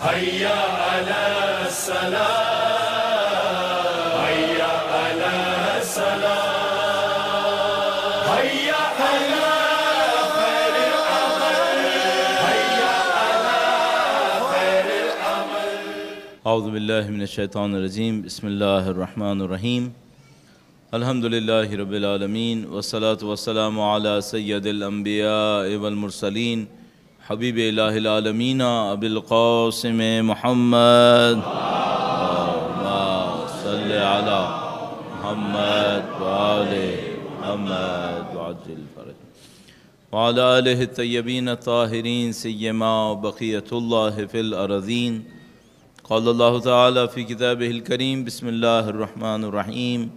هيا على السلام هيا على السلام هيا على خير الأمل هيا على خير الأمل أعوذ بالله من الشيطان الرجيم بسم الله الرحمن الرحيم الحمد لله رب العالمين والصلاة والسلام على سيد الأنبياء والمرسلين हबीब लामीना अबिलकौसम महमद महमद तयबीन ताहरीन सैमा बक़ीतफ़िलरदीन कल्ला तफ़ी किताब करीम बसमीम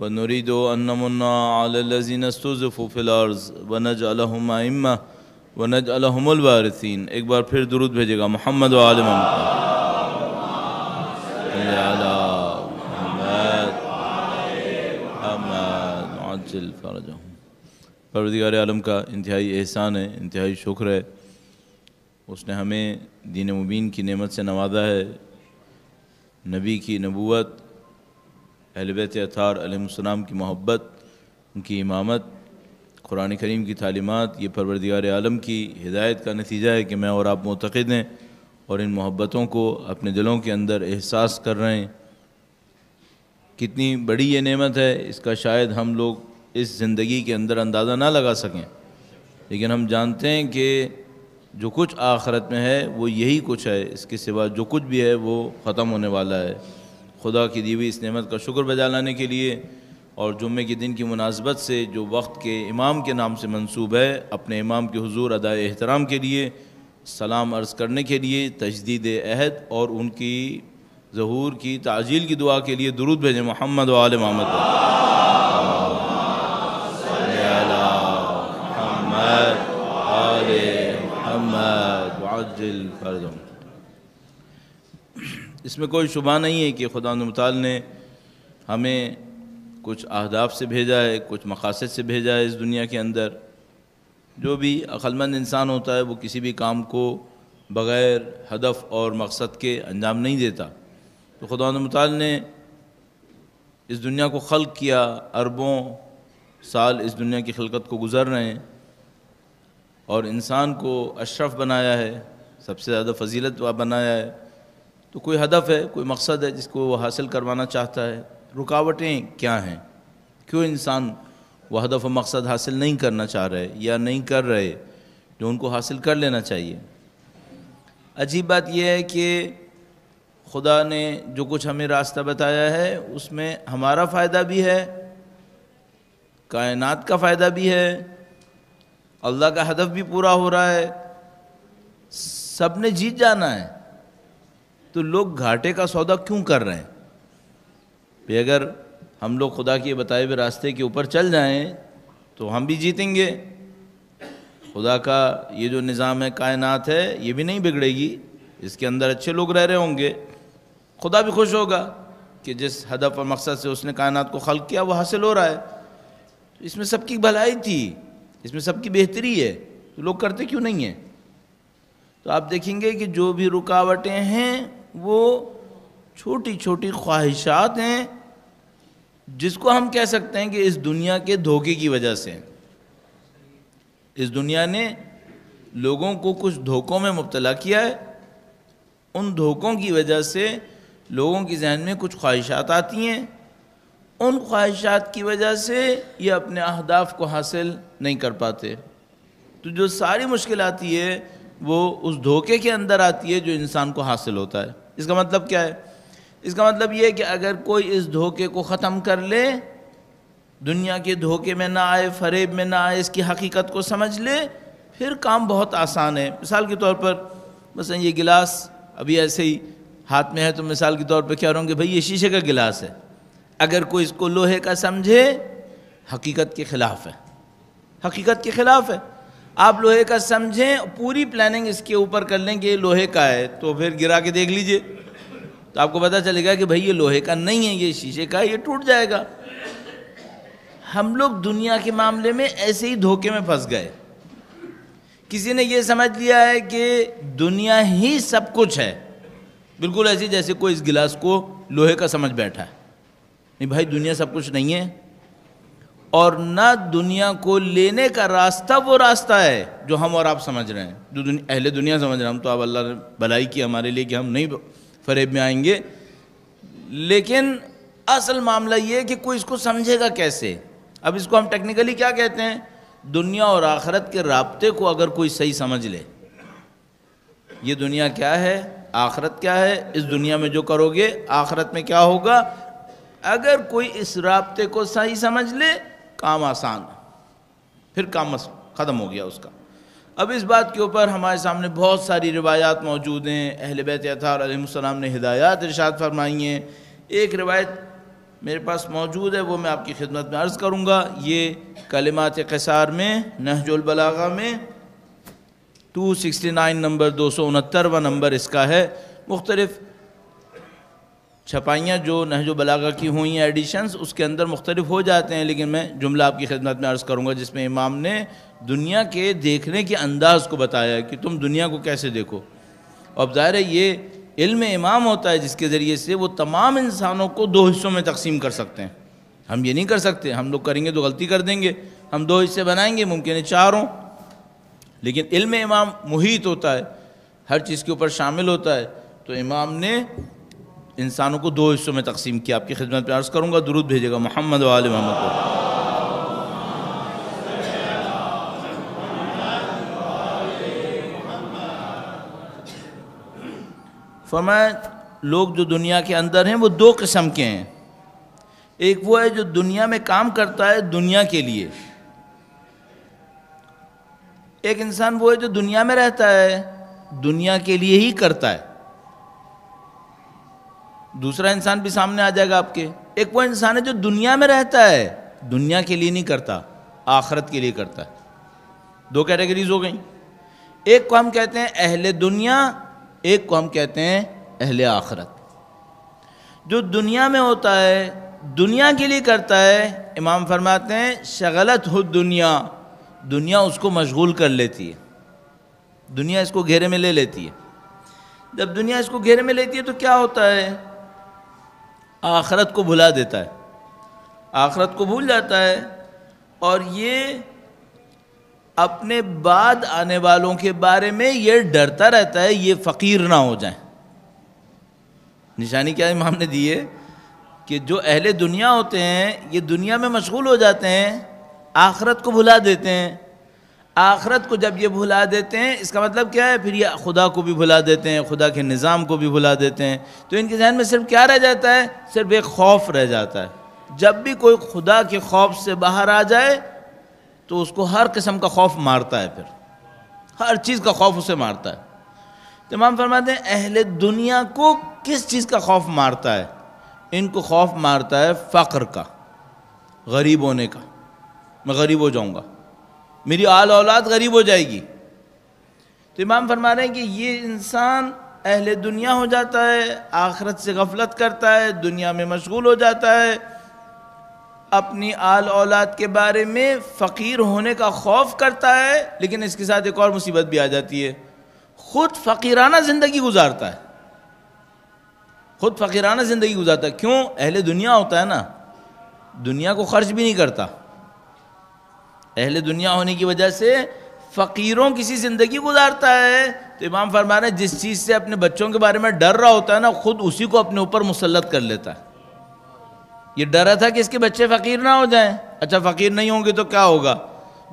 व नरीदो अन्नमन्ना अलज़ीन स्तफ़िलर्ज़ वनज अलहमा वनज अलहमलवारसिन एक बार फिर दुरुद भेजेगा मोहम्मद वालम परवदिगार आलम का इंतहाई एहसान है इंतहाई शुक्र है उसने हमें दीन मुबीन की नेमत से नवाजा है नबी की नबूत अहलबैत अतार अलमसलाम की मोहब्बत उनकी इमामत कुरान करीम की तालीमत ये परवरदिगार आलम की हिदायत का नतीजा है कि मैं और आप मतद हैं और इन मोहब्बतों को अपने दिलों के अंदर एहसास कर रहे हैं कितनी बड़ी ये नेमत है इसका शायद हम लोग इस ज़िंदगी के अंदर अंदाज़ा ना लगा सकें लेकिन हम जानते हैं कि जो कुछ आखरत में है वो यही कुछ है इसके सिवा जो कुछ भी है वो ख़त्म होने वाला है खुदा की दीवी इस नेमत का शुक्र बजा लाने के लिए और जुम्मे के दिन की मुनासबत से जो वक्त के इमाम के नाम से मंसूब है अपने इमाम के हजूर अदा एहतराम के लिए सलाम अर्ज़ करने के लिए तजदीद अहद और उनकी जहूर की ताजील की दुआ के लिए दुरुद भेजें मोहम्मद वाल महमद इसमें कोई शुबा नहीं है कि खुदा मताल ने हमें कुछ अहदाफ से भेजा है कुछ मकासद से भेजा है इस दुनिया के अंदर जो भी अक्लमंद इंसान होता है वो किसी भी काम को बग़ैर हदफ और मकसद के अंजाम नहीं देता तो खुदा मताल ने इस दुनिया को खल किया अरबों साल इस दुनिया की खलकत को गुज़र रहे हैं और इंसान को अशरफ बनाया है सबसे ज़्यादा फजीलत बनाया है तो कोई हदफ है कोई मकसद है जिसको वो हासिल करवाना चाहता है रुकावटें क्या हैं क्यों इंसान वह दफ़ा मकसद हासिल नहीं करना चाह रहे या नहीं कर रहे जो उनको हासिल कर लेना चाहिए अजीब बात यह है कि खुदा ने जो कुछ हमें रास्ता बताया है उसमें हमारा फ़ायदा भी है कायनात का फ़ायदा भी है अल्लाह का हदफ भी पूरा हो रहा है सब ने जीत जाना है तो लोग घाटे का सौदा क्यों कर रहे हैं भी अगर हम लोग खुदा के बताए हुए रास्ते के ऊपर चल जाएं तो हम भी जीतेंगे खुदा का ये जो निज़ाम है कायनात है ये भी नहीं बिगड़ेगी इसके अंदर अच्छे लोग रह रहे होंगे खुदा भी खुश होगा कि जिस हदफ और मकसद से उसने कायनात को खल किया वो हासिल हो रहा है तो इसमें सबकी भलाई थी इसमें सबकी बेहतरी है तो लोग करते क्यों नहीं है तो आप देखेंगे कि जो भी रुकावटें हैं वो छोटी छोटी ख्वाहिशात हैं जिसको हम कह सकते हैं कि इस दुनिया के धोखे की वजह से इस दुनिया ने लोगों को कुछ धोखों में मुबतला किया है उन धोखों की वजह से लोगों के जहन में कुछ ख्वाहिशात आती हैं उन ख्वाहिशात की वजह से ये अपने अहदाफ को हासिल नहीं कर पाते तो जो सारी मुश्किल आती है वो उस धोखे के अंदर आती है जो इंसान को हासिल होता है इसका मतलब क्या है इसका मतलब ये है कि अगर कोई इस धोखे को ख़त्म कर ले दुनिया के धोखे में ना आए फरेब में ना आए इसकी हकीकत को समझ ले फिर काम बहुत आसान है मिसाल के तौर पर बस ये गिलास अभी ऐसे ही हाथ में है तो मिसाल के तौर पर क्या रहूँगे भाई ये शीशे का गिलास है अगर कोई इसको लोहे का समझे हकीकत के ख़िलाफ़ है हकीकत के ख़िलाफ़ है आप लोहे का समझें पूरी प्लानिंग इसके ऊपर कर लें कि ये लोहे का है तो फिर गिरा के देख लीजिए तो आपको पता चलेगा कि भाई ये लोहे का नहीं है ये शीशे का ये टूट जाएगा हम लोग दुनिया के मामले में ऐसे ही धोखे में फंस गए किसी ने ये समझ लिया है कि दुनिया ही सब कुछ है बिल्कुल ऐसे जैसे कोई इस गिलास को लोहे का समझ बैठा है नहीं भाई दुनिया सब कुछ नहीं है और ना दुनिया को लेने का रास्ता वो रास्ता है जो हम और आप समझ रहे हैं जो दुनिया अहले दुनिया समझ रहे हैं हम तो आप अल्लाह ने भलाई की हमारे लिए कि हम नहीं फरेब में आएंगे लेकिन असल मामला ये है कि कोई इसको समझेगा कैसे अब इसको हम टेक्निकली क्या कहते हैं दुनिया और आखरत के रबते को अगर कोई सही समझ ले ये दुनिया क्या है आखरत क्या है इस दुनिया में जो करोगे आखरत में क्या होगा अगर कोई इस रबते को सही समझ ले काम आसान फिर काम ख़त्म हो गया उसका अब इस बात के ऊपर हमारे सामने बहुत सारी रिवायात मौजूद हैं अहल बैत अतारम ने हिदायत इरशाद फरमाई हैं एक रिवायत मेरे पास मौजूद है वो मैं आपकी खिदमत में अर्ज़ करूँगा ये कलिमात कसार में नहजुलबलागा में 269 नंबर दो सौ उनहत्तरवा व नंबर इसका है मुख्तलिफ़ छपाइयाँ जो नहजो बलागा की हुई हैं एडिशंस उसके अंदर मुख्तलिफ हो जाते हैं लेकिन मैं जुमला आपकी खिदमत में अर्ज़ करूँगा जिसमें इमाम ने दुनिया के देखने के अंदाज़ को बताया कि तुम दुनिया को कैसे देखो अब ज़ाहिर है ये इल्म इमाम होता है जिसके ज़रिए से वो तमाम इंसानों को दो हिस्सों में तकसीम कर सकते हैं हम ये नहीं कर सकते हम लोग करेंगे तो गलती कर देंगे हम दो हिस्से बनाएंगे मुमकिन है चार हों लेकिन इल्म इमाम मुहित होता है हर चीज़ के ऊपर शामिल होता है तो इमाम ने इंसानों को दो हिस्सों में तकसीम किया आपकी खिदमत में अर्ज़ करूँगा दुरुद भेजेगा मोहम्मद वाल मोहम्मद को फरमाए लोग जो दुनिया के अंदर हैं वो दो किस्म के हैं एक वो है जो दुनिया में काम करता है दुनिया के लिए एक इंसान वो है जो दुनिया में रहता है दुनिया के लिए ही करता है दूसरा इंसान भी सामने आ जाएगा आपके एक वो इंसान है जो दुनिया में रहता है दुनिया के लिए नहीं करता आखरत के लिए करता है दो कैटेगरीज हो गई एक को हम कहते हैं अहले दुनिया एक को हम कहते हैं अहले आखरत जो दुनिया में होता है दुनिया के लिए करता है इमाम फरमाते हैं शगलत हो दुनिया दुनिया उसको मशगूल कर लेती है दुनिया इसको घेरे में ले लेती है जब दुनिया इसको घेरे में लेती है तो क्या होता है आखरत को भुला देता है आखरत को भूल जाता है और ये अपने बाद आने वालों के बारे में ये डरता रहता है ये फ़कीर ना हो जाए निशानी क्या इमाम ने दी है कि जो अहले दुनिया होते हैं ये दुनिया में मशगूल हो जाते हैं आखरत को भुला देते हैं आखरत को जब ये भुला देते हैं इसका मतलब क्या है फिर ये खुदा को भी भुला देते हैं खुदा के निज़ाम को भी भुला देते हैं तो इनके जहन में सिर्फ क्या रह जाता है सिर्फ एक खौफ रह जाता है जब भी कोई खुदा के खौफ से बाहर आ जाए तो उसको हर किस्म का खौफ मारता है फिर हर चीज़ का खौफ उसे मारता है तमाम तो फरमाते हैं अहल दुनिया को किस चीज़ का खौफ मारता है इनको खौफ मारता है फ़ख्र का गरीब होने का मैं गरीब हो जाऊँगा मेरी आल औलाद गरीब हो जाएगी तो इमाम फरमा रहे हैं कि ये इंसान अहले दुनिया हो जाता है आखरत से गफलत करता है दुनिया में मशगूल हो जाता है अपनी आल औलाद के बारे में फ़कीर होने का खौफ करता है लेकिन इसके साथ एक और मुसीबत भी आ जाती है खुद फ़कीराना ज़िंदगी गुजारता है खुद फ़कीराना ज़िंदगी गुजारता है क्यों अहले दुनिया होता है ना दुनिया को खर्च भी नहीं करता अहले दुनिया होने की वजह से फ़कीरों किसी ज़िंदगी गुजारता है तो इमाम फरमा रहे जिस चीज़ से अपने बच्चों के बारे में डर रहा होता है ना खुद उसी को अपने ऊपर मुसलत कर लेता है ये डर रहा था कि इसके बच्चे फ़कीर ना हो जाएं अच्छा फ़कीर नहीं होंगे तो क्या होगा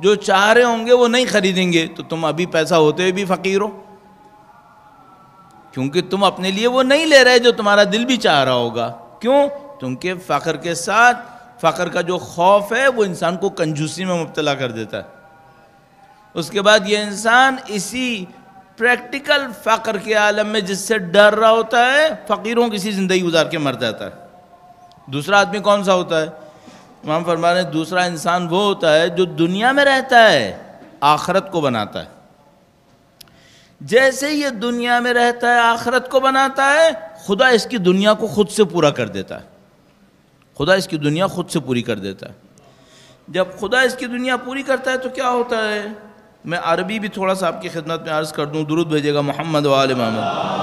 जो चाह रहे होंगे वो नहीं खरीदेंगे तो तुम अभी पैसा होते हुए भी फ़कीर हो क्योंकि तुम अपने लिए वो नहीं ले रहे जो तुम्हारा दिल भी चाह रहा होगा क्यों तुम के फ़ख्र के साथ फ़कर का जो खौफ है वो इंसान को कंजूसी में मुबतला कर देता है उसके बाद ये इंसान इसी प्रैक्टिकल फ़कर के आलम में जिससे डर रहा होता है फ़कीरों की सी ज़िंदगी गुजार के मर जाता है दूसरा आदमी कौन सा होता है इमाम फरमा रहे दूसरा इंसान वो होता है जो दुनिया में रहता है आखरत को बनाता है जैसे ये दुनिया में रहता है आखरत को बनाता है खुदा इसकी दुनिया को खुद से पूरा कर देता है खुदा इसकी दुनिया खुद से पूरी कर देता है जब खुदा इसकी दुनिया पूरी करता है तो क्या होता है मैं अरबी भी थोड़ा सा आपकी खिदमत में अर्ज़ कर दूँ दुरुद भेजेगा मोहम्मद वाल मोहम्मद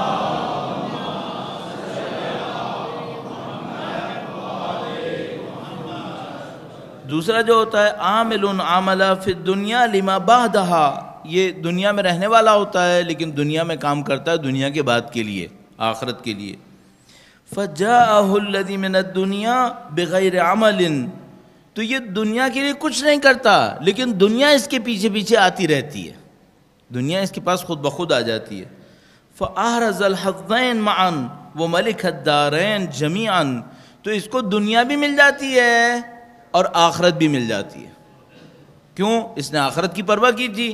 दूसरा जो होता है आमिल आमला फिर दुनिया लिमा दहा ये दुनिया में रहने वाला होता है लेकिन दुनिया में काम करता है दुनिया के बाद के लिए आखरत के लिए फ़जादी में दुनिया बग़ैर अमल तो ये दुनिया के लिए कुछ नहीं करता लेकिन दुनिया इसके पीछे पीछे आती रहती है दुनिया इसके पास खुद ब खुद आ जाती है फ़ फ़ारजलहदैन मान व मलिक हद्दारैन जमीन तो इसको दुनिया भी मिल जाती है और आखरत भी मिल जाती है क्यों इसने आखरत की परवाह की थी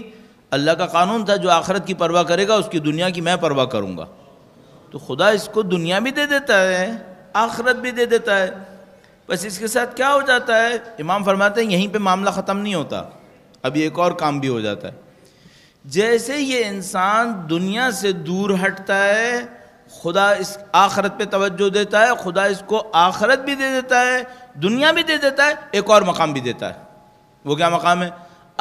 अल्लाह का कानून था जो आखरत की परवाह करेगा उसकी दुनिया की मैं परवाह करूँगा तो खुदा इसको दुनिया भी दे देता है आखरत भी दे देता है बस इसके साथ क्या हो जाता है इमाम फरमाते हैं यहीं पे मामला ख़त्म नहीं होता अब एक और काम भी हो जाता है जैसे ये इंसान दुनिया से दूर हटता है खुदा इस आखरत पे तवज्जो देता है खुदा इसको आखरत भी दे देता है दुनिया भी दे देता है एक और मकाम भी देता है वो क्या मकाम है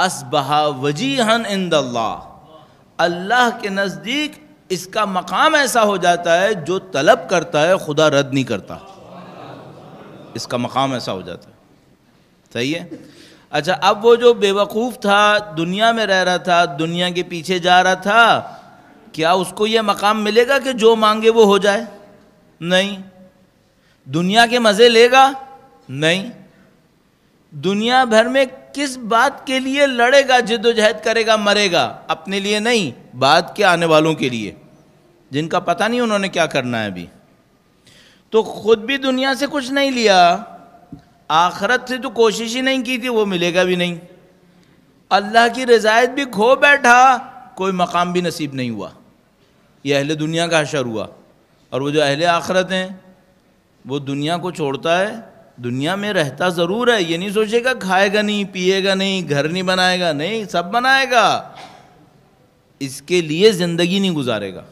असबहा वजीहन इंद अल्लाह के नज़दीक इसका मकाम ऐसा हो जाता है जो तलब करता है खुदा रद्द नहीं करता इसका मकाम ऐसा हो जाता है सही है अच्छा अब वो जो बेवकूफ़ था दुनिया में रह रहा था दुनिया के पीछे जा रहा था क्या उसको ये मकाम मिलेगा कि जो मांगे वो हो जाए नहीं दुनिया के मज़े लेगा नहीं दुनिया भर में किस बात के लिए लड़ेगा जिद्दोजहद करेगा मरेगा अपने लिए नहीं बाद के आने वालों के लिए जिनका पता नहीं उन्होंने क्या करना है अभी तो खुद भी दुनिया से कुछ नहीं लिया आखरत से तो कोशिश ही नहीं की थी वो मिलेगा भी नहीं अल्लाह की रजायत भी खो बैठा कोई मकाम भी नसीब नहीं हुआ ये अहले दुनिया का अशर हुआ और वो जो अहले आखरत हैं वो दुनिया को छोड़ता है दुनिया में रहता ज़रूर है ये नहीं सोचेगा खाएगा नहीं पिएगा नहीं घर नहीं बनाएगा नहीं सब बनाएगा इसके लिए ज़िंदगी नहीं गुजारेगा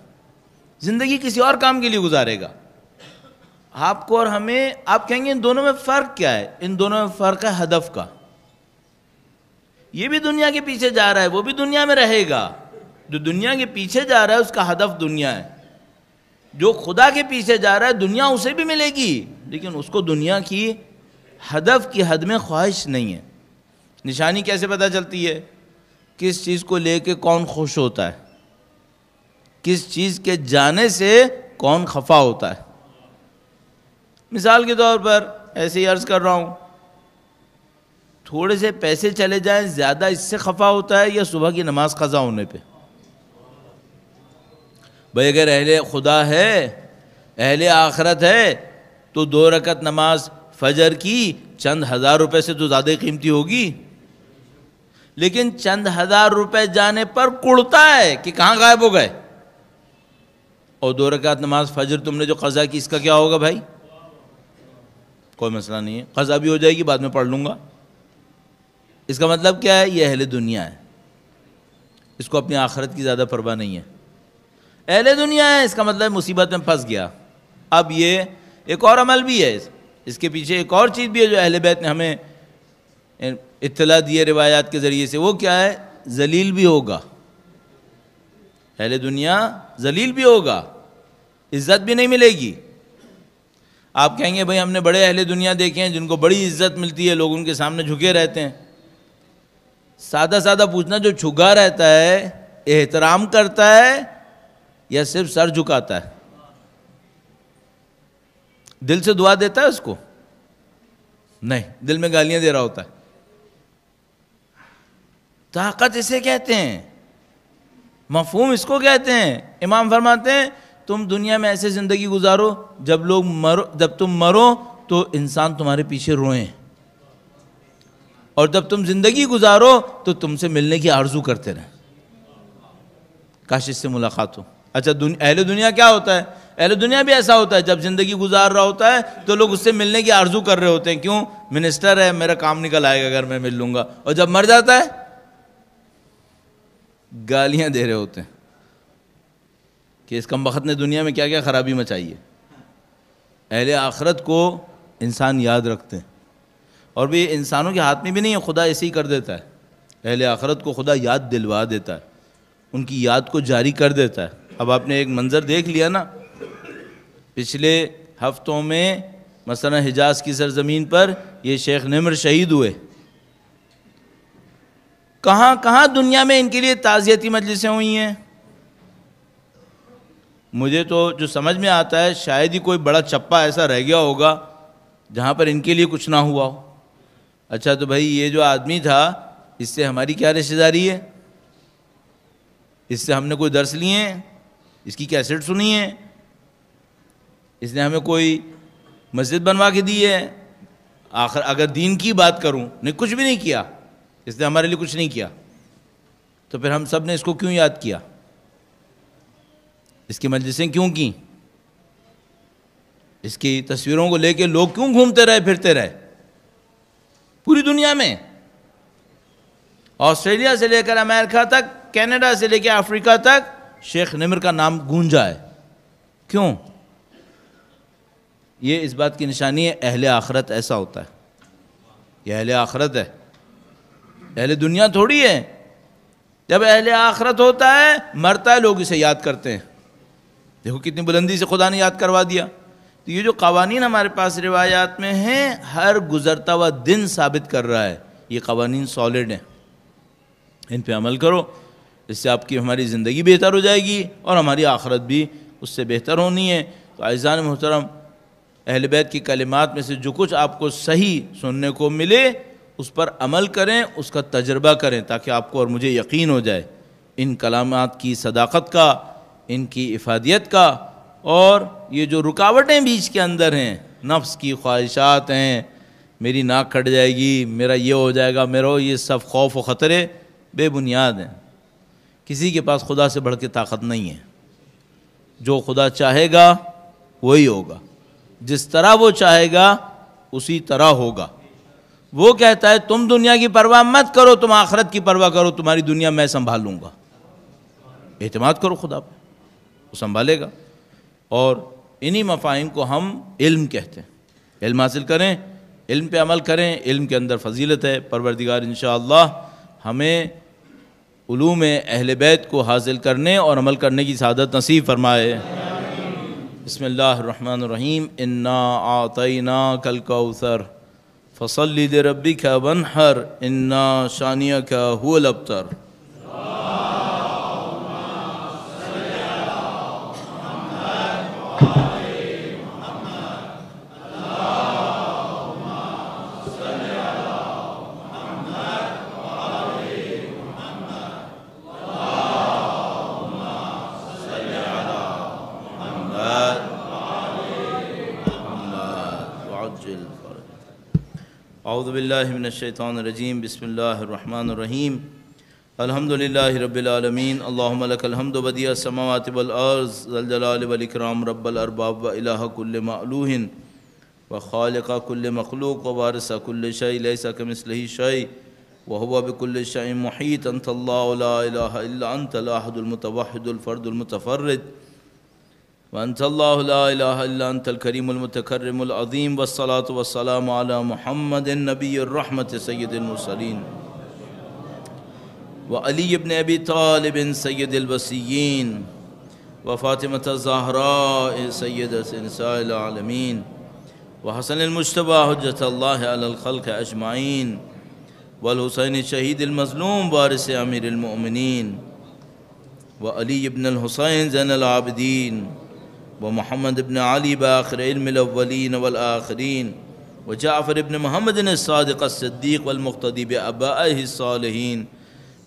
ज़िंदगी किसी और काम के लिए गुजारेगा आपको और हमें आप कहेंगे इन दोनों में फ़र्क क्या है इन दोनों में फ़र्क है हदफ का ये भी दुनिया के पीछे जा रहा है वो भी दुनिया में रहेगा जो दुनिया के पीछे जा रहा है उसका हदफ दुनिया है जो खुदा के पीछे जा रहा है दुनिया उसे भी मिलेगी लेकिन उसको दुनिया की हदफ की हद में ख्वाहिश नहीं है निशानी कैसे पता चलती है किस चीज़ को लेके कौन खुश होता है किस चीज़ के जाने से कौन खफा होता है मिसाल के तौर पर ऐसे ही अर्ज़ कर रहा हूँ थोड़े से पैसे चले जाएं ज़्यादा इससे खफा होता है या सुबह की नमाज ख़ज़ा होने पे भाई अगर अहले खुदा है अहल आखरत है तो दो रकत नमाज फजर की चंद हज़ार रुपए से तो ज़्यादा कीमती होगी लेकिन चंद हज़ार रुपए जाने पर कुड़ता है कि कहाँ गायब हो गए और दो रकात नमाज फजर तुमने जो कज़ा की इसका क्या होगा भाई कोई मसला नहीं है कज़ा भी हो जाएगी बाद में पढ़ लूँगा इसका मतलब क्या है ये अहल दुनिया है इसको अपनी आखरत की ज़्यादा परवाह नहीं है अहल दुनिया है इसका मतलब मुसीबत में फंस गया अब ये एक और अमल भी है इसके पीछे एक और चीज़ भी है जो अहल बैत ने हमें इतला दिए रिवायात के ज़रिए से वो क्या है जलील भी होगा अहल दुनिया जलील भी होगा इज्जत भी नहीं मिलेगी आप कहेंगे भाई हमने बड़े अहले दुनिया देखे हैं जिनको बड़ी इज्जत मिलती है लोग उनके सामने झुके रहते हैं सादा सादा पूछना जो झुका रहता है एहतराम करता है या सिर्फ सर झुकाता है दिल से दुआ देता है उसको नहीं दिल में गालियां दे रहा होता है ताकत इसे कहते हैं मफहूम इसको कहते हैं इमाम फरमाते हैं तुम दुनिया में ऐसे ज़िंदगी गुजारो जब लोग मरो जब तुम मरो तो इंसान तुम्हारे पीछे रोएं और जब तुम ज़िंदगी गुजारो तो तुमसे मिलने की आरजू करते रहें काश इससे मुलाकात हो अच्छा दुन, अहले दुनिया क्या होता है अहले दुनिया भी ऐसा होता है जब ज़िंदगी गुजार रहा होता है तो लोग उससे मिलने की आरजू कर रहे होते हैं क्यों मिनिस्टर है मेरा काम निकल आएगा अगर मैं मिल लूंगा और जब मर जाता है गालियां दे रहे होते हैं कि इस कम वक्त ने दुनिया में क्या क्या ख़राबी मचाई है अहल आखरत को इंसान याद रखते हैं और भी इंसानों के हाथ में भी नहीं है खुदा ऐसे ही कर देता है अहल आखरत को खुदा याद दिलवा देता है उनकी याद को जारी कर देता है अब आपने एक मंज़र देख लिया ना पिछले हफ्तों में मसला हिजाज की सरजमीन पर ये शेख निमर शहीद हुए कहाँ कहाँ दुनिया में इनके लिए ताज़ियती मजलिसें हुई हैं मुझे तो जो समझ में आता है शायद ही कोई बड़ा चप्पा ऐसा रह गया होगा जहाँ पर इनके लिए कुछ ना हुआ हो अच्छा तो भाई ये जो आदमी था इससे हमारी क्या रिश्तेदारी है इससे हमने कोई दर्श लिए हैं इसकी कैसेट सुनी है इसने हमें कोई मस्जिद बनवा के दी है आखिर अगर दीन की बात करूं नहीं कुछ भी नहीं किया इसने हमारे लिए कुछ नहीं किया तो फिर हम सब ने इसको क्यों याद किया इसकी मजलिसें क्यों की इसकी तस्वीरों को लेके लोग क्यों घूमते रहे फिरते रहे पूरी दुनिया में ऑस्ट्रेलिया से लेकर अमेरिका तक कनाडा से लेकर अफ्रीका तक शेख निमर का नाम गूंजा है क्यों ये इस बात की निशानी है अहल आखरत ऐसा होता है यह अहल आखरत है अहले दुनिया थोड़ी है जब अहले आखरत होता है मरता है लोग इसे याद करते हैं देखो कितनी बुलंदी से खुदा ने याद करवा दिया तो ये जो कवानीन हमारे पास रिवायात में हैं हर गुजरता हुआ दिन साबित कर रहा है ये कवानीन सॉलिड हैं इन पर अमल करो इससे आपकी हमारी ज़िंदगी बेहतर हो जाएगी और हमारी आखरत भी उससे बेहतर होनी है तो आज़ान मोहतरम अहल बैत की कलिमात में से जो कुछ आपको सही सुनने को मिले उस पर अमल करें उसका तजर्बा करें ताकि आपको और मुझे यकीन हो जाए इन कलाम की सदाकत का इनकी इफादियत का और ये जो रुकावटें बीच के अंदर हैं नफ्स की ख्वाहिशात हैं मेरी नाक कट जाएगी मेरा ये हो जाएगा मेरा ये सब खौफ व ख़तरे बेबुनियाद हैं किसी के पास खुदा से बढ़ के ताकत नहीं है जो खुदा चाहेगा वही होगा जिस तरह वो चाहेगा उसी तरह होगा वो कहता है तुम दुनिया की परवाह मत करो तुम आखरत की परवाह करो तुम्हारी दुनिया मैं संभालूंगा एतमाद करो खुदा पर वो संभालेगा और इन्हीं मफाहिम को हम इल्म कहते हैं इल्म हासिल करें इल्म पे अमल करें इल्म के अंदर फजीलत है परवरदिगार इन हमें उलूम अहल बैत को हासिल करने और अमल करने की सादत नसीब फरमाए रहीम इन्ना आतना कल का उसर فصلي لربك وانحر إن شانيك هو الأبتر اعوذ باللہ من الشیطان الرجیم بسم الله الرحمن الرحيم الحمد لله رب العالمين اللهم لك الحمد بدیع السماوات والارض ذلجلال والاکرام رب الارباب و كل کل معلوح و خالق کل مخلوق و وارث کل شیء لیس کمثلہ وهو بكل شيء محيط انت الله لا اله الا انت الاحد المتوحد الفرد المتفرد وأنت الله لا إله إلا أنت الكريم المتكرم العظيم والصلاة والسلام على محمد النبي الرحمة سيد المرسلين وعلي بن أبي طالب سيد الوسيين وفاطمة الزهراء سيدة نساء العالمين وحسن المجتبى حجة الله على الخلق أجمعين والحسين الشهيد المظلوم وارث أمير المؤمنين وعلي بن الحسين زين العابدين ومحمد بن علي باخر علم الأولين والآخرين وجعفر بن محمد الصادق الصديق والمقتدي بأبائه الصالحين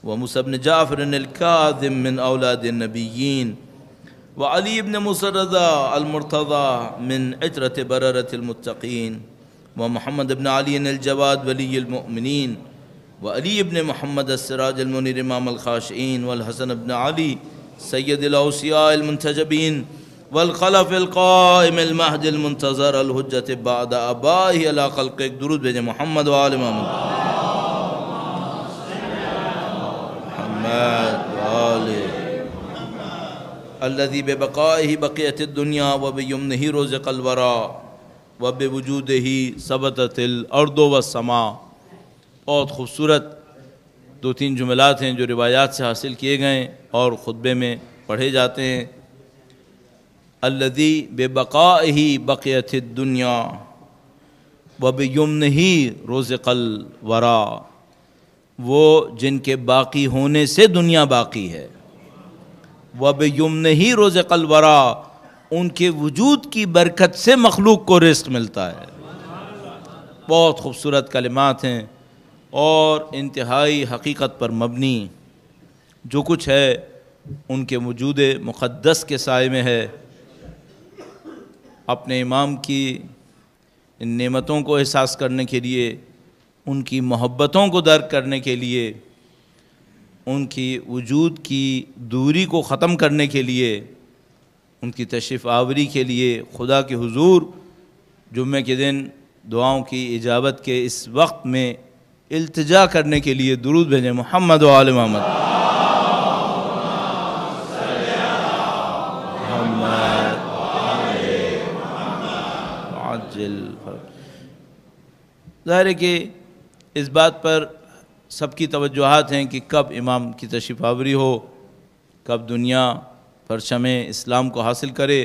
وموسى بن جعفر الكاظم من أولاد النبيين وعلي بن موسى الرضا المرتضى من عترة بررة المتقين ومحمد بن علي الجواد ولي المؤمنين وعلي بن محمد السراج المنير إمام الخاشعين والحسن بن علي سيد الأوصياء المنتجبين والخلف القائم المهد المنتظر الحجة بعد أبائه على خلقك درود بجے محمد وآل محمد محمد وآل الذي ببقائه بقيت الدنيا وبيمنه رزق الورى وبوجوده ثبتت الارض والسماء بہت خوبصورت دو تین جملات ہیں جو روایات سے حاصل کیے گئے اور خطبے میں پڑھے جاتے ہیں अल्लदी बेबका ही बक़ियत दुनिया वब यमन ही रोज़ कल वरा वो जिनके बाकी होने से दुनिया बाकी है वब यमन ही रोज़ कल वरा उनके वजूद की बरकत से मखलूक को रिस्क मिलता है बहुत खूबसूरत कलिमात हैं और इंतहाई हकीकत पर मबनी जो कुछ है उनके वजूद मुक़दस के साय में है अपने इमाम की इन नेमतों को एहसास करने के लिए उनकी मोहब्बतों को दर्क करने के लिए उनकी वजूद की दूरी को ख़त्म करने के लिए उनकी तशरीफ़ आवरी के लिए खुदा के हुजूर जुम्मे के दिन दुआओं की इजाबत के इस वक्त में अल्तजा करने के लिए दुरूद भेजें मोहम्मद वाल महमद ज़ाहिर है कि इस बात पर सबकी तोज्जोहत हैं कि कब इमाम की तशरीफ़ आवरी हो कब दुनिया परचम इस्लाम को हासिल करे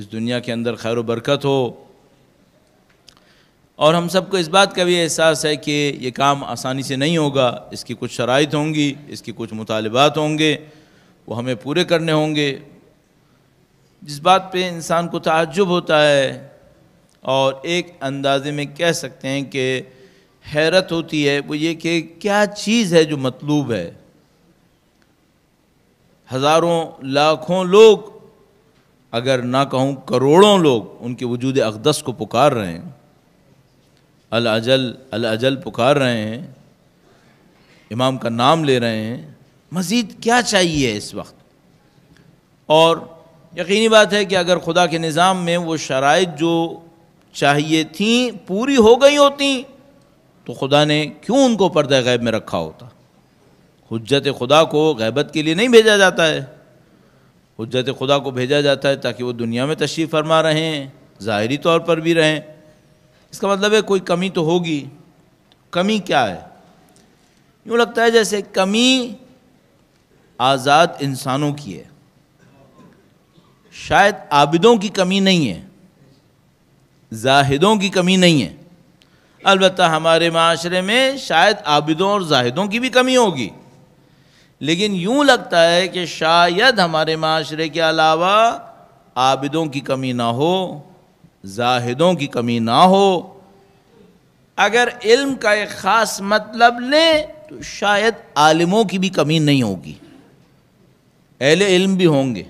इस दुनिया के अंदर खैर बरकत हो और हम सबको इस बात का भी एहसास है कि ये काम आसानी से नहीं होगा इसकी कुछ शराइ होंगी इसकी कुछ मुतालबात होंगे वो हमें पूरे करने होंगे जिस बात पे इंसान को ताज्जुब होता है और एक अंदाज़े में कह सकते हैं कि हैरत होती है वो ये कि क्या चीज़ है जो मतलूब है हज़ारों लाखों लोग अगर ना कहूँ करोड़ों लोग उनके वजूद अकदस को पुकार रहे हैं अल अजल अल अजल पुकार रहे हैं इमाम का नाम ले रहे हैं मज़ीद क्या चाहिए इस वक्त और यकीनी बात है कि अगर खुदा के निज़ाम में वो शराइ जो चाहिए थी पूरी हो गई होती तो खुदा ने क्यों उनको पर्दे गैब में रखा होता हजत खुदा को गैबत के लिए नहीं भेजा जाता है हजत खुदा को भेजा जाता है ताकि वो दुनिया में तशरीफ़ फरमा रहें ज़ाहरी तौर पर भी रहें इसका मतलब है कोई कमी तो होगी कमी क्या है यूँ लगता है जैसे कमी आज़ाद इंसानों की है शायद आबिदों की कमी नहीं है जाहिदों की कमी नहीं है अलबत् हमारे माशरे में शायद आबिदों और जाहिदों की भी कमी होगी लेकिन यूँ लगता है कि शायद हमारे माशरे के अलावा आबिदों की कमी ना हो जाहिदों की कमी ना हो अगर इल्म का एक ख़ास मतलब लें तो शायद आलिमों की भी कमी नहीं होगी अहले इल्म भी होंगे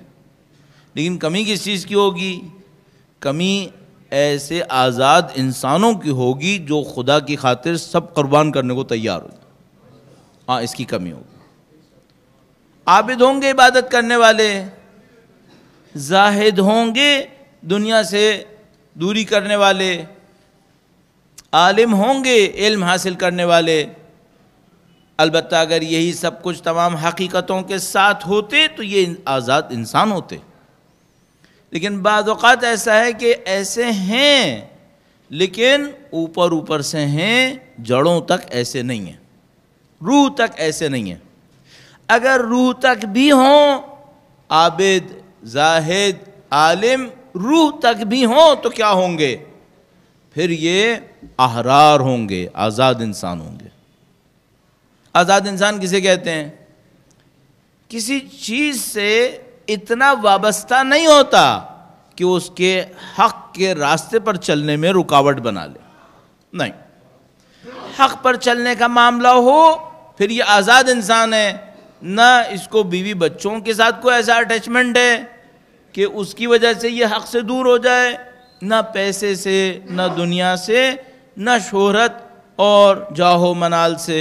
लेकिन कमी किस चीज़ की होगी कमी ऐसे आज़ाद इंसानों की होगी जो खुदा की खातिर सब कुर्बान करने को तैयार हो हाँ इसकी कमी होगी आबिद होंगे इबादत करने वाले जाहिद होंगे दुनिया से दूरी करने वाले आलिम होंगे इल्म हासिल करने वाले अलबत् अगर यही सब कुछ तमाम हकीकतों के साथ होते तो ये आज़ाद इंसान होते लेकिन बाज़ात ऐसा है कि ऐसे हैं लेकिन ऊपर ऊपर से हैं जड़ों तक ऐसे नहीं हैं रूह तक ऐसे नहीं हैं अगर रूह तक भी हों आबिद जाहिद आलिम रूह तक भी हों तो क्या होंगे फिर ये आहरार होंगे आज़ाद इंसान होंगे आज़ाद इंसान किसे कहते हैं किसी चीज़ से इतना वाबस्ता नहीं होता कि उसके हक के रास्ते पर चलने में रुकावट बना ले नहीं हक पर चलने का मामला हो फिर ये आज़ाद इंसान है ना इसको बीवी बच्चों के साथ कोई ऐसा अटैचमेंट है कि उसकी वजह से ये हक से दूर हो जाए ना पैसे से ना दुनिया से ना शोहरत और जाहो मनाल से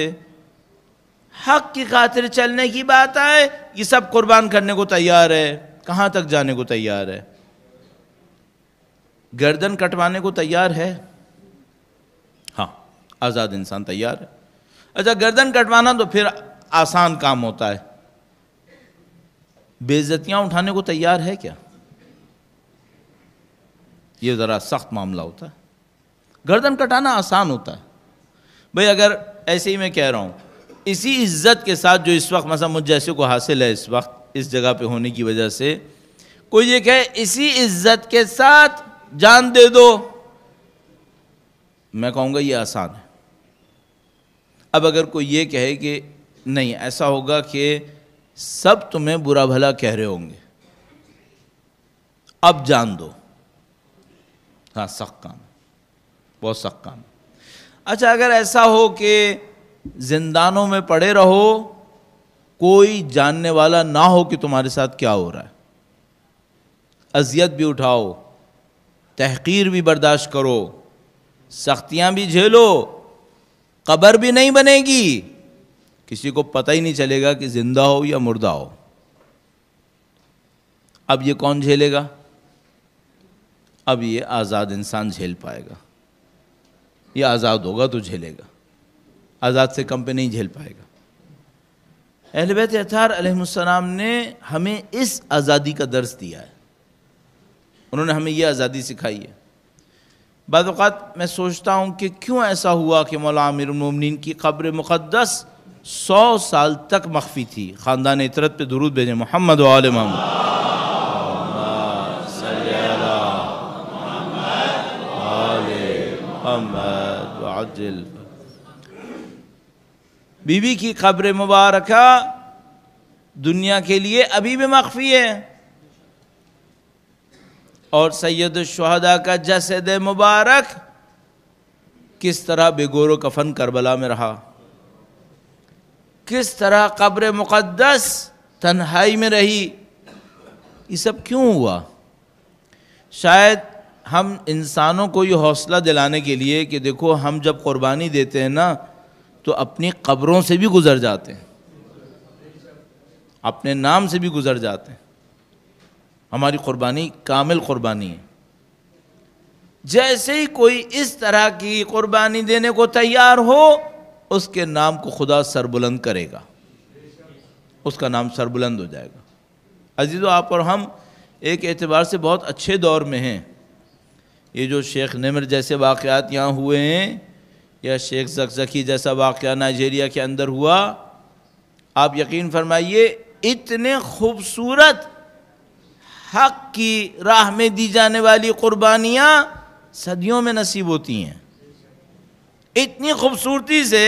हक की खातिर चलने की बात आए ये सब कुर्बान करने को तैयार है कहाँ तक जाने को तैयार है गर्दन कटवाने को तैयार है हाँ आज़ाद इंसान तैयार है अच्छा गर्दन कटवाना तो फिर आसान काम होता है बेज़तियाँ उठाने को तैयार है क्या ये ज़रा सख्त मामला होता है गर्दन कटाना आसान होता है भाई अगर ऐसे ही मैं कह रहा हूँ इसी इज्जत के साथ जो इस वक्त मसा मुझ जैसे को हासिल है इस वक्त इस जगह पे होने की वजह से कोई ये कहे इसी इज्जत के साथ जान दे दो मैं कहूँगा ये आसान है अब अगर कोई ये कहे कि नहीं ऐसा होगा कि सब तुम्हें बुरा भला कह रहे होंगे अब जान दो हाँ सख्त काम बहुत सख्त काम अच्छा अगर ऐसा हो कि जिंदानों में पड़े रहो कोई जानने वाला ना हो कि तुम्हारे साथ क्या हो रहा है अजियत भी उठाओ तहकीर भी बर्दाश्त करो सख्तियाँ भी झेलो कबर भी नहीं बनेगी किसी को पता ही नहीं चलेगा कि जिंदा हो या मुर्दा हो अब ये कौन झेलेगा अब ये आज़ाद इंसान झेल पाएगा ये आज़ाद होगा तो झेलेगा आज़ाद से कम पे नहीं झेल पाएगा अहलबैत अथार अतार ने हमें इस आज़ादी का दर्ज दिया है उन्होंने हमें यह आज़ादी सिखाई है बाद मैं सोचता हूँ कि क्यों ऐसा हुआ कि मौला आमिरमिन की खबर मुक़दस सौ साल तक मख्फी थी ख़ानदान इतरत पे दुरुद भेजे मोहम्मद महमद बीवी की खबर मुबारक दुनिया के लिए अभी भी मख्फी है और सैयद शहदा का जसद मुबारक किस तरह बेगोरो कफन करबला में रहा किस तरह कब्र मुक़दस तन्हाई में रही ये सब क्यों हुआ शायद हम इंसानों को ये हौसला दिलाने के लिए कि देखो हम जब कुर्बानी देते हैं ना तो अपनी कब्रों से भी गुजर जाते हैं अपने नाम से भी गुजर जाते हैं हमारी कुर्बानी कामिल कुर्बानी है जैसे ही कोई इस तरह की कुर्बानी देने को तैयार हो उसके नाम को खुदा सरबुलंद करेगा उसका नाम सरबुलंद हो जाएगा अजीज़ आप और हम एक एतबार से बहुत अच्छे दौर में हैं ये जो शेख नमर जैसे वाक़ यहाँ हुए हैं यह शेख जकजकी जैसा वाक़ नाइजेरिया के अंदर हुआ आप यकीन फरमाइए इतने खूबसूरत हक की राह में दी जाने वाली क़ुरबानियाँ सदियों में नसीब होती हैं इतनी खूबसूरती से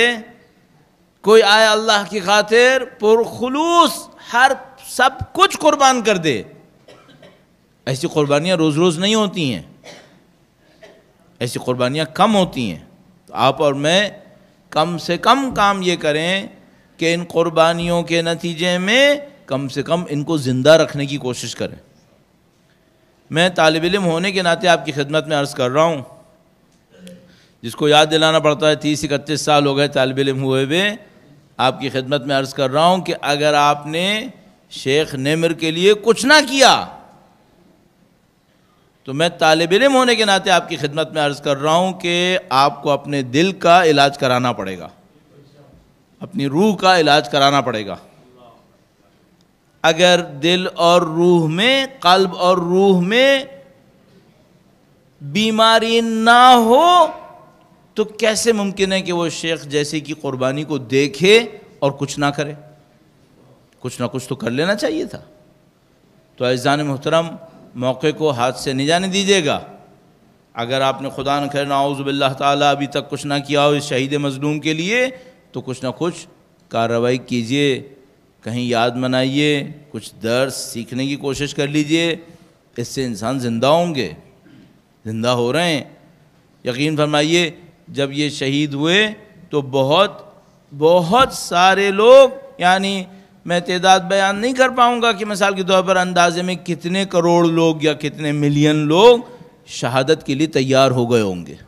कोई आए अल्लाह की खातिर पुरखलूस हर सब कुछ कुर्बान कर दे ऐसी कुर्बानियाँ रोज़ रोज़ नहीं होती हैं ऐसी कुर्बानियाँ कम होती हैं आप और मैं कम से कम काम ये करें कि इन कुर्बानियों के नतीजे में कम से कम इनको ज़िंदा रखने की कोशिश करें मैं तालब इम होने के नाते आपकी खिदमत में अर्ज़ कर रहा हूँ जिसको याद दिलाना पड़ता है तीस इकतीस साल हो गए तालब इम हुए हुए आपकी खिदमत में अर्ज़ कर रहा हूँ कि अगर आपने शेख नेमर के लिए कुछ ना किया तो मैं तालब इम होने के नाते आपकी खिदमत में अर्ज़ कर रहा हूँ कि आपको अपने दिल का इलाज कराना पड़ेगा अपनी रूह का इलाज कराना पड़ेगा अगर दिल और रूह में कल्ब और रूह में बीमारी ना हो तो कैसे मुमकिन है कि वो शेख जैसे की कुर्बानी को देखे और कुछ ना करे कुछ ना कुछ तो कर लेना चाहिए था तो ऐजान मोहतरम मौके को हाथ से नहीं जाने दीजिएगा अगर आपने खुदा न खैर नाउज़बिल्ला ताली अभी तक कुछ ना किया हो इस शहीद मज़लूम के लिए तो कुछ ना कुछ कार्रवाई कीजिए कहीं याद मनाइए कुछ दर्स सीखने की कोशिश कर लीजिए इससे इंसान ज़िंदा होंगे ज़िंदा हो रहे हैं यकीन फरमाइए जब ये शहीद हुए तो बहुत बहुत सारे लोग यानी मैं तदाद बयान नहीं कर पाऊँगा कि मिसाल के तौर पर अंदाजे में कितने करोड़ लोग या कितने मिलियन लोग शहादत के लिए तैयार हो गए होंगे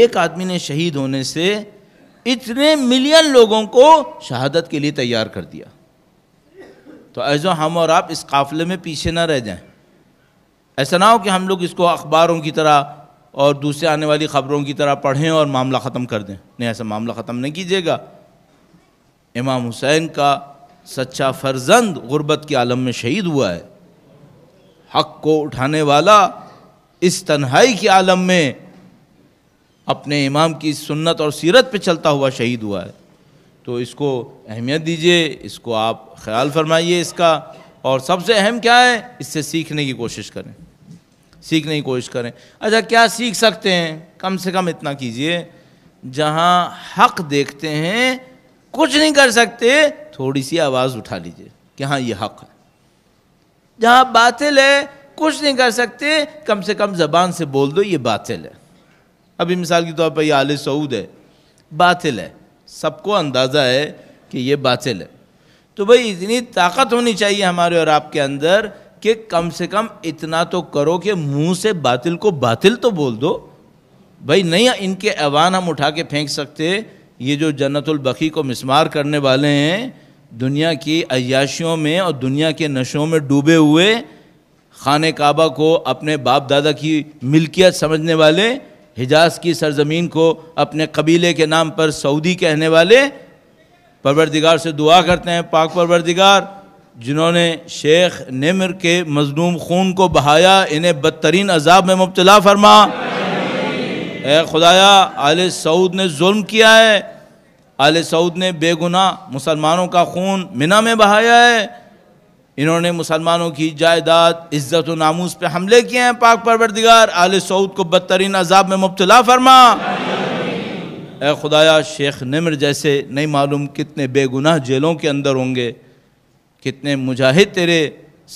एक आदमी ने शहीद होने से इतने मिलियन लोगों को शहादत के लिए तैयार कर दिया तो ऐसा हम और आप इस काफ़िले में पीछे ना रह जाएं ऐसा ना हो कि हम लोग इसको अखबारों की तरह और दूसरे आने वाली खबरों की तरह पढ़ें और मामला ख़त्म कर दें नहीं ऐसा मामला ख़त्म नहीं कीजिएगा इमाम हुसैन का सच्चा फर्जंद गुरबत के आलम में शहीद हुआ है हक को उठाने वाला इस तन्हाई के आलम में अपने इमाम की सुन्नत और सीरत पे चलता हुआ शहीद हुआ है तो इसको अहमियत दीजिए इसको आप ख्याल फरमाइए इसका और सबसे अहम क्या है इससे सीखने की कोशिश करें सीखने की कोशिश करें अच्छा क्या सीख सकते हैं कम से कम इतना कीजिए जहाँ हक देखते हैं कुछ नहीं कर सकते थोड़ी सी आवाज़ उठा लीजिए कि हाँ ये हक है जहाँ बातिल है कुछ नहीं कर सकते कम से कम ज़बान से बोल दो ये बातिल है अभी मिसाल के तौर पर यह आल सऊद है बातिल है सबको अंदाज़ा है कि ये बातिल है तो भाई इतनी ताकत होनी चाहिए हमारे और आपके अंदर कि कम से कम इतना तो करो कि मुंह से बातिल को बातिल तो बोल दो भाई नहीं इनके ऐवान हम उठा के फेंक सकते ये जो जन्नतुल बकी को मिसमार करने वाले हैं दुनिया की अयाशियों में और दुनिया के नशों में डूबे हुए खान काबा को अपने बाप दादा की मिल्कियत समझने वाले हिजाज की सरजमीन को अपने कबीले के नाम पर सऊदी कहने वाले परवरदिगार से दुआ करते हैं पाक परवरदिगार जिन्होंने शेख निम्र के मजलूम खून को बहाया इन्हें बदतरीन अजाब में मुबतला फरमा ए खुदाया आल सऊद ने जुल्म किया है आल सऊद ने बेगुना मुसलमानों का खून मिना में बहाया है इन्होंने मुसलमानों की जायदाद इज़्ज़त व नामूस पे हमले किए हैं पाक परवरदिगार आल सऊद को बदतरीन अजाब में मुबतला फरमा ए खुदाया शेख निम्र जैसे नहीं मालूम कितने बेगुनाह जेलों के अंदर होंगे कितने मुजाहिद तेरे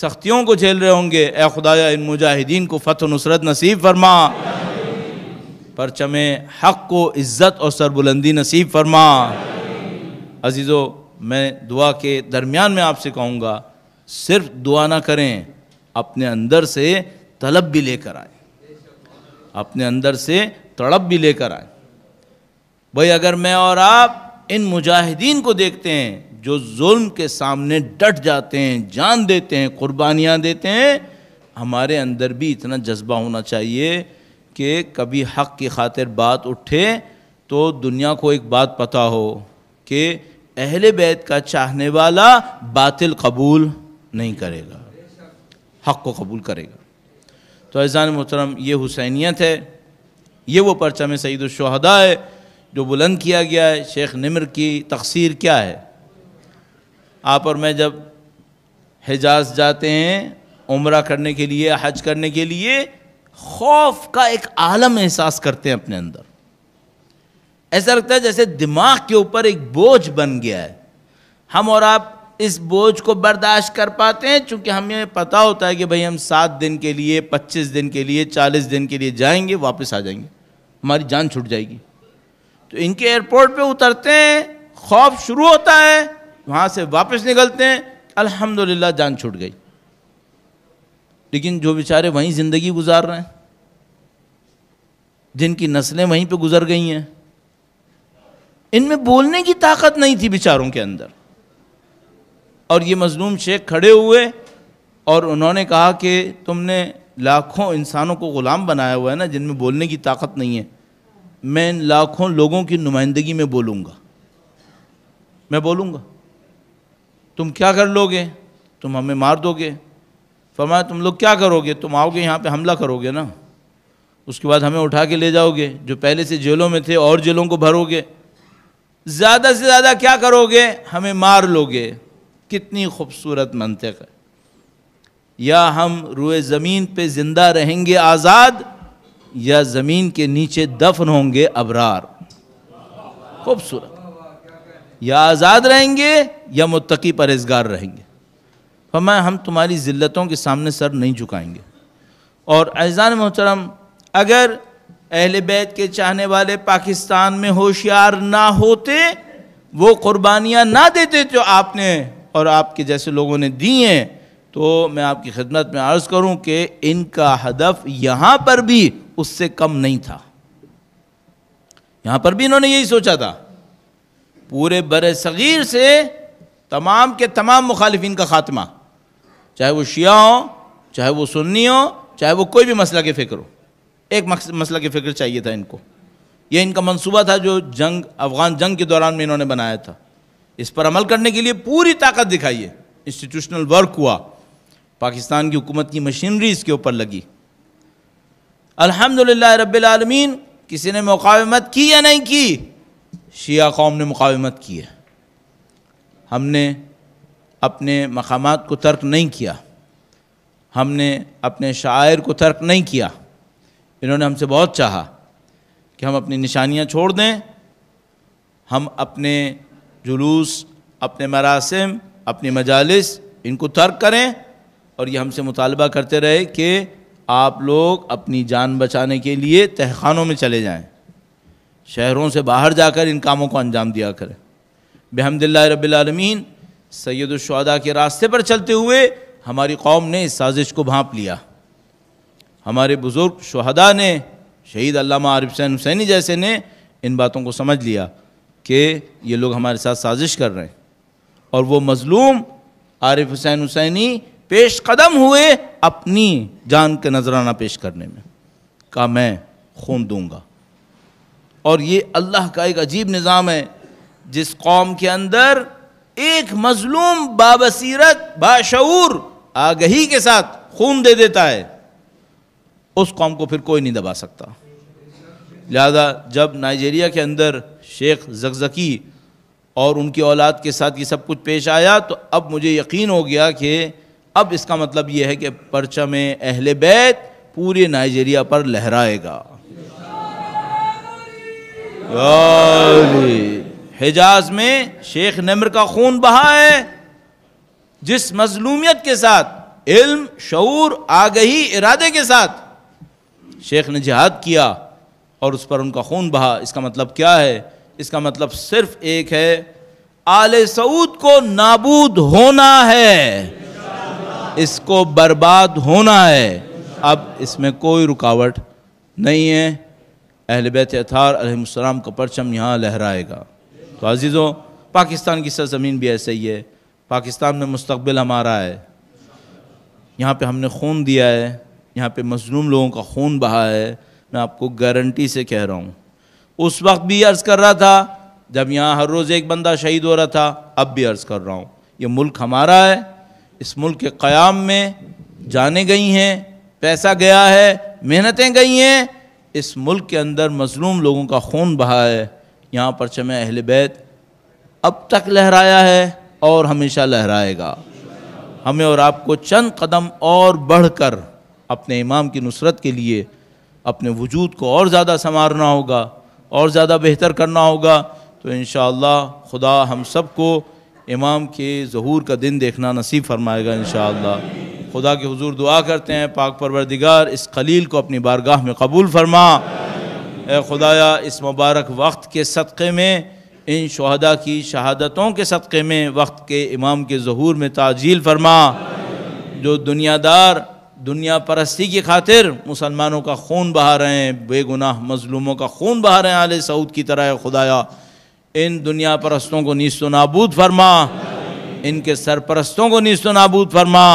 सख्तियों को झेल रहे होंगे ए खुदाया इन मुजाहिदीन को फ़तह नुसरत नसीब फरमा परचम हक़ को इज़्ज़त और सरबुलंदी नसीब फरमा अजीज़ो मैं दुआ के दरमियान में आपसे कहूँगा सिर्फ दुआ ना करें अपने अंदर से तलब भी लेकर आए अपने अंदर से तड़प भी लेकर आए भाई अगर मैं और आप इन मुजाहिदीन को देखते हैं जो जुल्म के सामने डट जाते हैं जान देते हैं कुर्बानियाँ देते हैं हमारे अंदर भी इतना जज्बा होना चाहिए कि कभी हक की खातिर बात उठे तो दुनिया को एक बात पता हो कि अहल बैत का चाहने वाला बातिल कबूल नहीं करेगा हक को कबूल करेगा तो ऐज़ान मोहतरम ये हुसैनीत है ये वो परचम सईद शहदा है जो बुलंद किया गया है शेख निम्र की तकसीर क्या है आप और मैं जब हिजाज जाते हैं उम्र करने के लिए हज करने के लिए खौफ का एक आलम एहसास करते हैं अपने अंदर ऐसा लगता है जैसे दिमाग के ऊपर एक बोझ बन गया है हम और आप इस बोझ को बर्दाश्त कर पाते हैं क्योंकि हमें पता होता है कि भाई हम सात दिन के लिए पच्चीस दिन के लिए चालीस दिन के लिए जाएंगे वापस आ जाएंगे हमारी जान छूट जाएगी तो इनके एयरपोर्ट पे उतरते हैं खौफ शुरू होता है वहाँ से वापस निकलते हैं अल्हम्दुलिल्लाह जान छूट गई लेकिन जो बेचारे वहीं ज़िंदगी गुजार रहे हैं जिनकी नस्लें वहीं पे गुजर गई हैं इनमें बोलने की ताकत नहीं थी बेचारों के अंदर और ये मजलूम शेख खड़े हुए और उन्होंने कहा कि तुमने लाखों इंसानों को ग़ुलाम बनाया हुआ है ना जिनमें बोलने की ताकत नहीं है मैं इन लाखों लोगों की नुमाइंदगी में बोलूँगा मैं बोलूँगा तुम क्या कर लोगे तुम हमें मार दोगे फरमाया तुम लोग क्या करोगे तुम आओगे यहाँ पे हमला करोगे ना उसके बाद हमें उठा के ले जाओगे जो पहले से जेलों में थे और जेलों को भरोगे ज़्यादा से ज़्यादा क्या करोगे हमें मार लोगे कितनी खूबसूरत मंतक है या हम रुए ज़मीन पे ज़िंदा रहेंगे आज़ाद या ज़मीन के नीचे दफन होंगे अबरार खूबसूरत या आज़ाद रहेंगे या मुतकी परहेजगार रहेंगे फरमा हम तुम्हारी ज़िल्तों के सामने सर नहीं झुकाएंगे और अजान मोहतरम अगर अहल बैत के चाहने वाले पाकिस्तान में होशियार ना होते वो कुर्बानियाँ ना देते जो आपने और आपके जैसे लोगों ने दी हैं तो मैं आपकी खिदमत में अर्ज़ करूँ कि इनका हदफ यहाँ पर भी उससे कम नहीं था यहाँ पर भी इन्होंने यही सोचा था पूरे बर सग़ीर से तमाम के तमाम मुखालफन का ख़ात्मा चाहे वो शिया हो चाहे वो सुन्नी हो चाहे वो कोई भी मसला के फ़िक्र हो एक मसला के फ़िक्र चाहिए था इनको ये इनका मंसूबा था जो जंग अफ़गान जंग के दौरान में इन्होंने बनाया था इस पर अमल करने के लिए पूरी ताकत दिखाई है इंस्टीट्यूशनल वर्क हुआ पाकिस्तान की हुकूमत की मशीनरी इसके ऊपर लगी अल्हम्दुलिल्लाह रबालमीन किसी ने मुकावमत की या नहीं की शिया कौम ने मुकावमत की है हमने अपने मकाम को तर्क नहीं किया हमने अपने शायर को तर्क नहीं किया इन्होंने हमसे बहुत चाहा कि हम अपनी निशानियाँ छोड़ दें हम अपने जुलूस अपने मरासम अपनी मजालस इनको तर्क करें और ये हमसे मुतालबा करते रहे कि आप लोग अपनी जान बचाने के लिए तहखानों में चले जाएं शहरों से बाहर जाकर इन कामों को अंजाम दिया करें बेहमदिल्ला रबालमीन सैदुलशदा के रास्ते पर चलते हुए हमारी कौम ने इस साजिश को भांप लिया हमारे बुज़ुर्ग शहदा ने शहीद अल्लामा आरिफ हसैन हुसैनी जैसे ने इन बातों को समझ लिया कि ये लोग हमारे साथ साजिश कर रहे हैं और वो मज़लूम आरिफ हुसैन हुसैनी पेश कदम हुए अपनी जान के नजराना पेश करने में का मैं खून दूंगा और ये अल्लाह का एक अजीब निज़ाम है जिस कौम के अंदर एक मजलूम बाबसीरत बाशूर आगही के साथ खून दे देता है उस कौम को फिर कोई नहीं दबा सकता लिहाजा जब नाइजेरिया के अंदर शेख जगजकी और उनकी औलाद के साथ ये सब कुछ पेश आया तो अब मुझे यकीन हो गया कि अब इसका मतलब यह है कि परचम में अहल बैत पूरे नाइजेरिया पर लहराएगा हिजाज में शेख नम्र का खून बहा है जिस मजलूमियत के साथ इल्म शूर आगही इरादे के साथ शेख ने जिहाद किया और उस पर उनका खून बहा इसका मतलब क्या है इसका मतलब सिर्फ एक है आले सऊद को नाबूद होना है इसको बर्बाद होना है अब इसमें कोई रुकावट नहीं है अहल बैत अतार का परचम यहाँ लहराएगा तो अजीज़ों पाकिस्तान की सरजमीन भी ऐसे ही है पाकिस्तान में मुस्तबिल हमारा है यहाँ पे हमने खून दिया है यहाँ पे मजलूम लोगों का खून बहा है मैं आपको गारंटी से कह रहा हूँ उस वक्त भी अर्ज़ कर रहा था जब यहाँ हर रोज़ एक बंदा शहीद हो रहा था अब भी अर्ज़ कर रहा हूँ ये मुल्क हमारा है इस मुल्क के क़्याम में जाने गई हैं पैसा गया है मेहनतें गई हैं इस मुल्क के अंदर मजलूम लोगों का खून बहा है यहाँ परचम अहल बैत अब तक लहराया है और हमेशा लहराएगा हमें और आपको चंद कदम और बढ़कर अपने इमाम की नुसरत के लिए अपने वजूद को और ज़्यादा संवारना होगा और ज़्यादा बेहतर करना होगा तो इन खुदा हम सब को इमाम के जहूर का दिन देखना नसीब फरमाएगा इन खुदा के हजूर दुआ करते हैं पाक परवरदिगार इस खलील को अपनी बारगाह में कबूल फरमा ए खुदाया इस मुबारक वक्त के सदक़े में इन शहदा की शहादतों के सदक़े में वक्त के इमाम के जहूर में ताजील फरमा जो दुनियादार दुनिया परस्ती की खातिर मुसलमानों का खून बहा रहे हैं बेगुनाह मजलूमों का खून बहा रहे हैं आल सऊद की तरह खुदाया इन दुनिया परस्तों को नीस्त नाबूद फरमा इनके सरपरस्तों को नीस्त नाबूद फरमा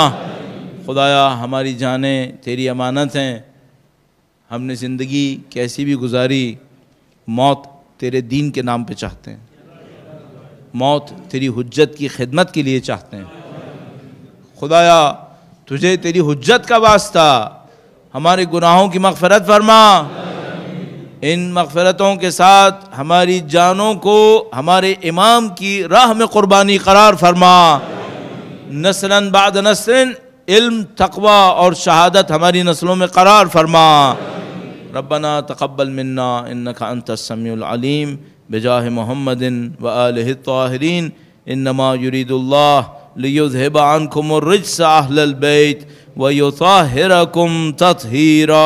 खुदाया हमारी जानें तेरी अमानत हैं हमने ज़िंदगी कैसी भी गुजारी मौत तेरे दीन के नाम पे चाहते हैं मौत तेरी हजत की खिदमत के लिए चाहते हैं खुदाया तुझे तेरी हजत का वास्ता हमारे गुनाहों की मगफरत फरमा इन मगफरतों के साथ हमारी जानों को हमारे इमाम की राह में क़ुरबानी करार फरमा नसलन बाद नसरन इल्म तकवा और शहादत हमारी नस्लों में करार फरमा रबना तकबल मन्ना इन खानतसमीम बजाह महमदिन व आलहरीन इनमा युरीदुल्लाहबान खुमर रिज साहलबैत व युताहिरकुम तथहीरा